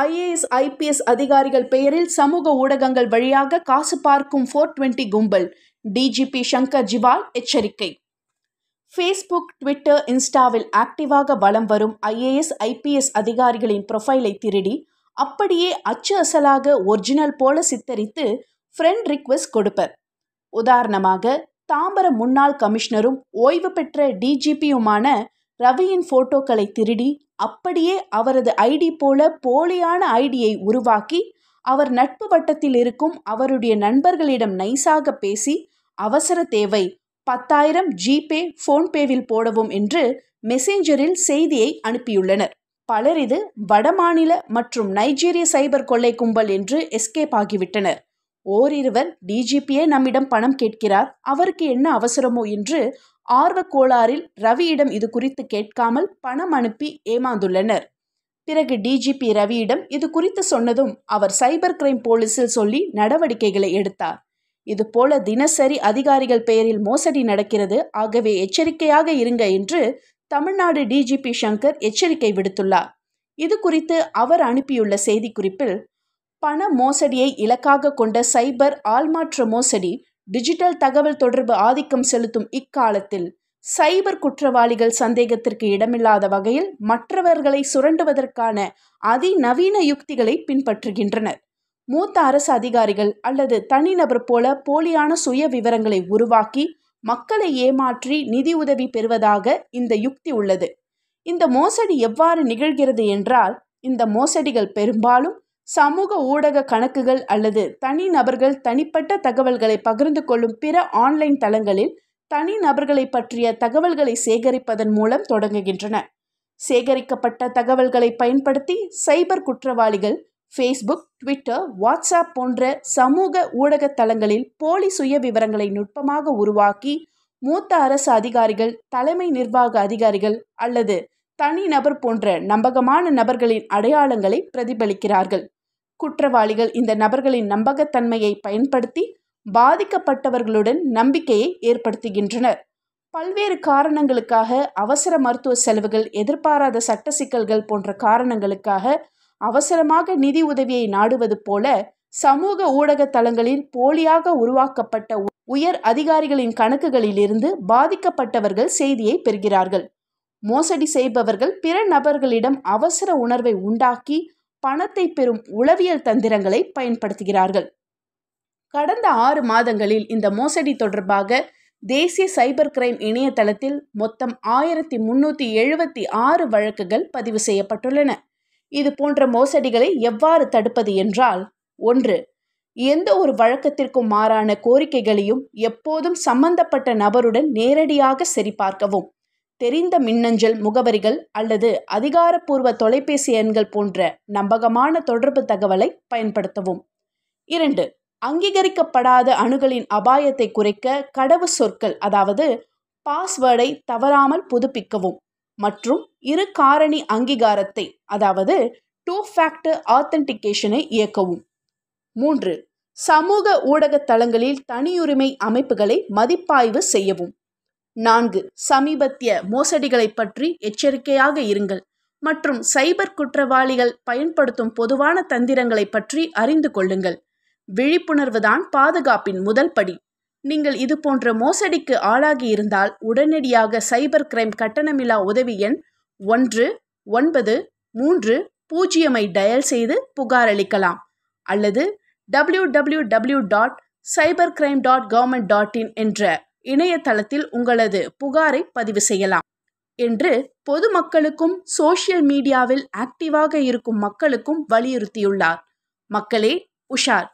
IAS IPS அதிகாரிகள் பெயரில் சமூக ஊடகங்கள் வழியாக காசு பார்க்கும் ஃபோர் டுவெண்ட்டி கும்பல் டிஜிபி சங்கர் ஜிவால் எச்சரிக்கை ஃபேஸ்புக் ட்விட்டர் இன்ஸ்டாவில் ஆக்டிவாக வலம் வரும் ஐஏஎஸ் ஐபிஎஸ் அதிகாரிகளின் ப்ரொஃபைலை திருடி அப்படியே அச்சு அசலாக ஒரிஜினல் போல சித்தரித்து ஃப்ரெண்ட் ரிக்வெஸ்ட் கொடுப்பர் உதாரணமாக தாம்பரம் முன்னாள் கமிஷனரும் ஓய்வு பெற்ற டிஜிபியுமான ரவியின் ஃபோட்டோக்களை திருடி அப்படியே அவரது ஐடி போல போலியான ஐடியை உருவாக்கி அவர் நட்பு வட்டத்தில் இருக்கும் அவருடைய நண்பர்களிடம் நைஸாக பேசி அவசர தேவை பத்தாயிரம் ஜிபே ஃபோன்பேவில் போடவும் என்று மெசேஞ்சரில் செய்தியை அனுப்பியுள்ளனர் பலர் இது வடமாநில மற்றும் நைஜீரிய சைபர் கொள்ளை கும்பல் என்று எஸ்கேப் ஆகிவிட்டனர் ஓரிருவர் டிஜிபியே நம்மிடம் பணம் கேட்கிறார் அவருக்கு என்ன அவசரமோ என்று ஆர்வக் கோளாறில் ரவியிடம் இது குறித்து கேட்காமல் பணம் அனுப்பி ஏமாந்துள்ளனர் பிறகு டிஜிபி ரவியிடம் இது குறித்து சொன்னதும் அவர் சைபர் கிரைம் போலீஸில் சொல்லி நடவடிக்கைகளை எடுத்தார் இதுபோல தினசரி அதிகாரிகள் பெயரில் மோசடி நடக்கிறது ஆகவே எச்சரிக்கையாக இருங்க என்று தமிழ்நாடு டிஜிபி சங்கர் எச்சரிக்கை விடுத்துள்ளார் இது குறித்து அவர் அனுப்பியுள்ள செய்திக்குறிப்பில் பண மோசடியை இலக்காக கொண்ட சைபர் ஆள்மாற்ற மோசடி டிஜிட்டல் தகவல் தொடர்பு ஆதிக்கம் செலுத்தும் இக்காலத்தில் சைபர் குற்றவாளிகள் சந்தேகத்திற்கு இடமில்லாத வகையில் மற்றவர்களை சுரண்டுவதற்கான அதிநவீன யுக்திகளை பின்பற்றுகின்றனர் மூத்த அரசு அதிகாரிகள் அல்லது தனிநபர் போல போலியான சுய விவரங்களை உருவாக்கி மக்களை ஏமாற்றி நிதி உதவி பெறுவதாக இந்த யுக்தி உள்ளது இந்த மோசடி எவ்வாறு நிகழ்கிறது என்றால் இந்த மோசடிகள் பெரும்பாலும் சமூக ஊடக கணக்குகள் அல்லது தனிநபர்கள் தனிப்பட்ட தகவல்களை பகிர்ந்து கொள்ளும் பிற ஆன்லைன் தளங்களில் தனிநபர்களை பற்றிய தகவல்களை சேகரிப்பதன் மூலம் தொடங்குகின்றன சேகரிக்கப்பட்ட தகவல்களை பயன்படுத்தி சைபர் குற்றவாளிகள் ஃபேஸ்புக் ட்விட்டர் வாட்ஸ்அப் போன்ற சமூக ஊடக தளங்களில் போலி சுய விவரங்களை நுட்பமாக உருவாக்கி மூத்த அரசு அதிகாரிகள் தலைமை நிர்வாக அதிகாரிகள் அல்லது தனிநபர் போன்ற நம்பகமான நபர்களின் அடையாளங்களை பிரதிபலிக்கிறார்கள் குற்றவாளிகள் இந்த நபர்களின் நம்பகத்தன்மையை பயன்படுத்தி பாதிக்கப்பட்டவர்களுடன் நம்பிக்கையை ஏற்படுத்துகின்றனர் பல்வேறு காரணங்களுக்காக அவசர மருத்துவ செலவுகள் எதிர்பாராத சட்ட சிக்கல்கள் போன்ற காரணங்களுக்காக அவசரமாக நிதி உதவியை நாடுவது போல சமூக ஊடக தளங்களில் போலியாக உருவாக்கப்பட்ட உயர் அதிகாரிகளின் கணக்குகளிலிருந்து பாதிக்கப்பட்டவர்கள் செய்தியை பெறுகிறார்கள் மோசடி செய்பவர்கள் பிற நபர்களிடம் அவசர உணர்வை உண்டாக்கி பணத்தை பெறும் உளவியல் தந்திரங்களை பயன்படுத்துகிறார்கள் கடந்த ஆறு மாதங்களில் இந்த மோசடி தொடர்பாக தேசிய சைபர் கிரைம் இணையதளத்தில் மொத்தம் ஆயிரத்தி முன்னூற்றி எழுபத்தி ஆறு வழக்குகள் பதிவு செய்யப்பட்டுள்ளன இது போன்ற மோசடிகளை எவ்வாறு தடுப்பது என்றால் ஒன்று எந்த ஒரு வழக்கத்திற்கும் மாறான கோரிக்கைகளையும் எப்போதும் சம்பந்தப்பட்ட நபருடன் நேரடியாக சரிபார்க்கவும் தெரிந்த மின்னஞ்சல் முகவரிகள் அல்லது அதிகாரப்பூர்வ தொலைபேசி எண்கள் போன்ற நம்பகமான தொடர்பு தகவலை பயன்படுத்தவும் இரண்டு அங்கீகரிக்கப்படாத அணுகலின் அபாயத்தை குறைக்க கடவு சொற்கள் அதாவது பாஸ்வேர்டை தவறாமல் புதுப்பிக்கவும் மற்றும் இரு காரணி அங்கீகாரத்தை அதாவது டூ ஃபேக்டர் ஆத்தன்டிகேஷனை இயக்கவும் மூன்று சமூக ஊடக தளங்களில் தனியுரிமை அமைப்புகளை மதிப்பாய்வு செய்யவும் நான்கு சமீபத்திய மோசடிகளை பற்றி எச்சரிக்கையாக இருங்கள் மற்றும் சைபர் குற்றவாளிகள் பயன்படுத்தும் பொதுவான தந்திரங்களை பற்றி அறிந்து கொள்ளுங்கள் விழிப்புணர்வு தான் பாதுகாப்பின் முதல் படி நீங்கள் இது போன்ற மோசடிக்கு ஆளாகி இருந்தால் உடனடியாக சைபர் கிரைம் கட்டணமில்லா உதவி எண் ஒன்று ஒன்பது மூன்று பூஜ்ஜியமை டயல் செய்து புகார் அளிக்கலாம் அல்லது W W W dot cyber crime dot government dot in என்ற இணையதளத்தில் உங்களது புகாரை பதிவு செய்யலாம் என்று பொதுமக்களுக்கும் சோசியல் மீடியாவில் ஆக்டிவாக இருக்கும் மக்களுக்கும் வலியுறுத்தியுள்ளார் மக்களே உஷார்